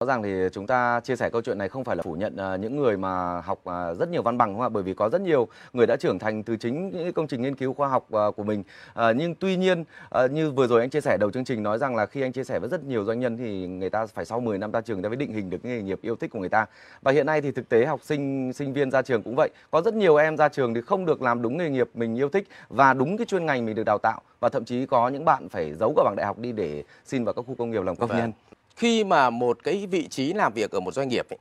Rõ ràng thì chúng ta chia sẻ câu chuyện này không phải là phủ nhận à, những người mà học à, rất nhiều văn bằng đúng không ạ? Bởi vì có rất nhiều người đã trưởng thành từ chính những công trình nghiên cứu khoa học à, của mình. Nhưng tuy nhiên như vừa rồi anh chia sẻ đầu chương trình nói rằng là khi anh chia sẻ với rất nhiều doanh nhân thì người ta phải sau 10 năm ra trường ta mới định hình được nghề nghiệp yêu thích của người ta. Và hiện nay thì thực tế học sinh sinh viên ra trường cũng vậy. Có rất nhiều em ra trường thì không được làm đúng nghề nghiệp mình yêu thích và đúng cái chuyên ngành mình được đào tạo và thậm chí có những bạn phải giấu cả bằng đại học đi để xin vào các khu công nghiệp làm công nhân. Vâng khi mà một cái vị trí làm việc ở một doanh nghiệp ấy,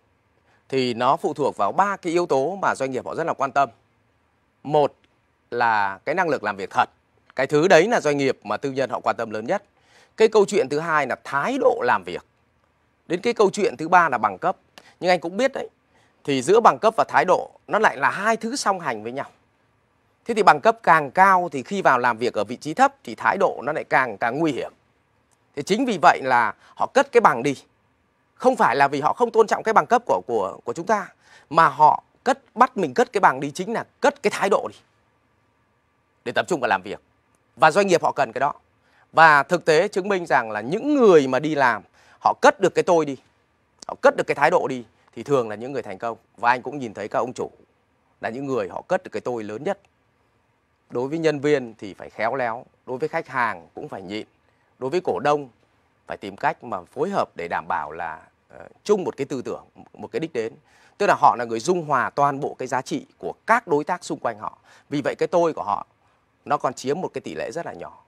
thì nó phụ thuộc vào ba cái yếu tố mà doanh nghiệp họ rất là quan tâm một là cái năng lực làm việc thật cái thứ đấy là doanh nghiệp mà tư nhân họ quan tâm lớn nhất cái câu chuyện thứ hai là thái độ làm việc đến cái câu chuyện thứ ba là bằng cấp nhưng anh cũng biết đấy thì giữa bằng cấp và thái độ nó lại là hai thứ song hành với nhau thế thì bằng cấp càng cao thì khi vào làm việc ở vị trí thấp thì thái độ nó lại càng càng nguy hiểm thì chính vì vậy là họ cất cái bằng đi. Không phải là vì họ không tôn trọng cái bằng cấp của của của chúng ta mà họ cất bắt mình cất cái bằng đi chính là cất cái thái độ đi. Để tập trung vào làm việc. Và doanh nghiệp họ cần cái đó. Và thực tế chứng minh rằng là những người mà đi làm họ cất được cái tôi đi. Họ cất được cái thái độ đi thì thường là những người thành công và anh cũng nhìn thấy các ông chủ là những người họ cất được cái tôi lớn nhất đối với nhân viên thì phải khéo léo đối với khách hàng cũng phải nhịn đối với cổ đông phải tìm cách mà phối hợp để đảm bảo là ờ, chung một cái tư tưởng một cái đích đến tức là họ là người dung hòa toàn bộ cái giá trị của các đối tác xung quanh họ vì vậy cái tôi của họ nó còn chiếm một cái tỷ lệ rất là nhỏ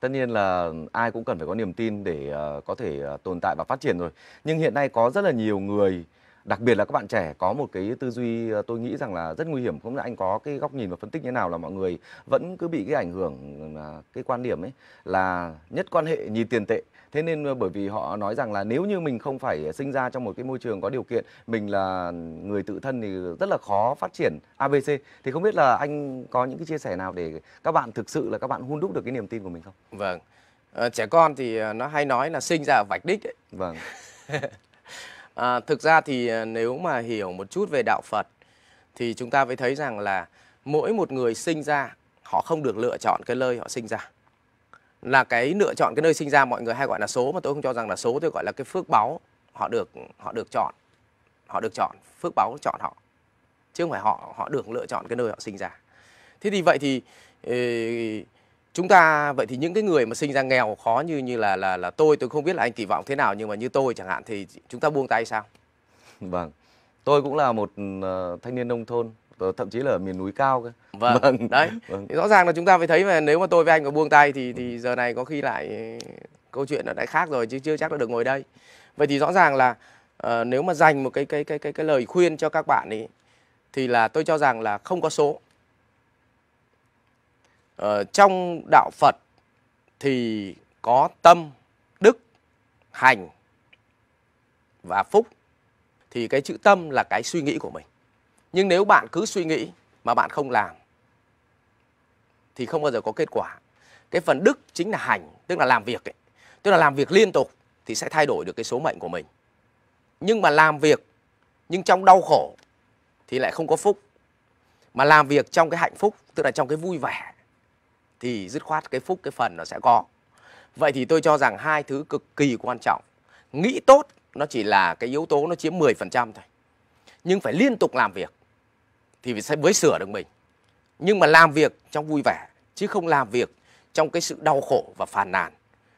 tất nhiên là ai cũng cần phải có niềm tin để ờ, có thể ờ, tồn tại và phát triển rồi nhưng hiện nay có rất là nhiều người đặc biệt là các bạn trẻ có một cái tư duy ờ, tôi nghĩ rằng là rất nguy hiểm không biết anh có cái góc nhìn và phân tích như thế nào là mọi người vẫn cứ bị cái ảnh hưởng ờ, cái quan điểm ấy là nhất quan hệ nhì tiền tệ thế nên ờ, bởi vì họ nói rằng là nếu như mình không phải sinh ra trong một cái môi trường có điều kiện mình là người tự thân thì rất là khó phát triển abc thì không biết là anh có những cái chia sẻ nào để các bạn thực sự là các bạn hun đúc được cái niềm tin của mình không vâng à, trẻ con thì nó hay nói là sinh ra ở vạch đích đấy vâng À, thực ra thì à, nếu mà hiểu một chút về đạo Phật thì chúng ta mới thấy rằng là mỗi một người sinh ra họ không được lựa chọn cái nơi họ sinh ra là cái lựa chọn cái nơi sinh ra mọi người hay gọi là số mà tôi không cho rằng là số tôi gọi là cái phước báu họ được họ được chọn họ được chọn phước báu chọn họ chứ không phải họ họ được lựa chọn cái nơi họ sinh ra thế thì vậy thì ờ, chúng ta vậy thì những cái người mà sinh ra nghèo khó như như là là là tôi tôi không biết là anh kỳ vọng thế nào nhưng mà như tôi chẳng hạn thì chúng ta buông tay sao vâng tôi cũng là một uh, thanh niên nông thôn ờ, thậm chí là ở miền núi cao cơ vâng, vâng. đấy vâng. rõ ràng là chúng ta phải thấy mà nếu mà tôi với anh mà buông tay thì thì vâng. giờ này có khi lại câu chuyện nó đã khác rồi chứ chưa chắc đã được ngồi đây vậy thì rõ ràng là uh, nếu mà dành một cái cái cái cái cái lời khuyên cho các bạn ấy thì là tôi cho rằng là không có số Ờ, trong đạo Phật thì có tâm, đức, hành và phúc. Thì cái chữ tâm là cái suy nghĩ của mình. Nhưng nếu bạn cứ suy nghĩ mà bạn không làm thì không bao giờ có kết quả. Cái phần đức chính là hành, tức là làm việc ấy. Tức là làm việc liên tục thì sẽ thay đổi được cái số mệnh của mình. Nhưng mà làm việc nhưng trong đau khổ thì lại không có phúc mà làm việc trong cái hạnh phúc tức là trong cái vui vẻ thì dứt khoát cái phúc cái phần nó sẽ có vậy thì tôi cho rằng hai thứ cực kỳ quan trọng nghĩ tốt nó chỉ là cái yếu tố nó chiếm 10% thôi nhưng phải liên tục làm việc thì sẽ mới sửa được mình nhưng mà làm việc trong vui vẻ chứ không làm việc trong cái sự đau khổ và phàn nàn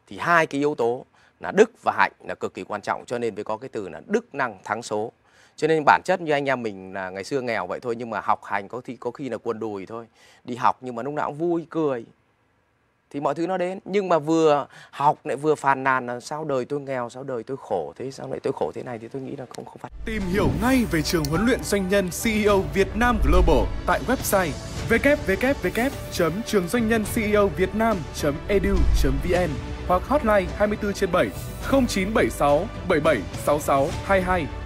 thì hai cái yếu tố là đức và hạnh là cực kỳ quan trọng cho nên mới có cái từ là đức năng thắng số cho nên bản chất như anh em mình là ngày xưa nghèo vậy thôi nhưng mà học hành có khi có khi là quần đùi thôi đi học nhưng mà lúc nào cũng vui cười thì mọi thứ nó đến nhưng mà vừa học lại vừa phàn nàn là sao đời tôi nghèo sao đời tôi khổ thế sao lại tôi khổ thế này thì tôi nghĩ là không không phải tìm hiểu ngay về trường huấn luyện doanh nhân CEO Việt Nam Global tại website www.trường-doanh-nhân-ceo-việt-nam.edu.vn hoặc hotline 24 trên 7 0976 77 66 22